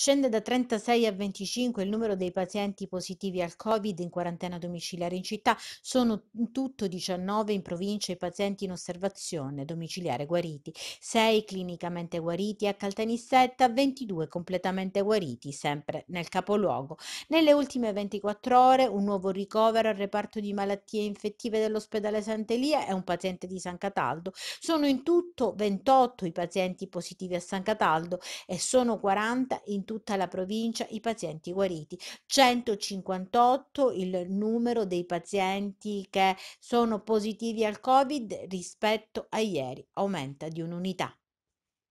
Scende da 36 a 25 il numero dei pazienti positivi al Covid in quarantena domiciliare in città. Sono in tutto 19 in provincia i pazienti in osservazione domiciliare guariti, 6 clinicamente guariti a Caltanissetta, 22 completamente guariti, sempre nel capoluogo. Nelle ultime 24 ore un nuovo ricovero al reparto di malattie infettive dell'ospedale Sant'Elia e un paziente di San Cataldo. Sono in tutto 28 i pazienti positivi a San Cataldo e sono 40 in tutta la provincia i pazienti guariti, 158 il numero dei pazienti che sono positivi al Covid rispetto a ieri, aumenta di un'unità.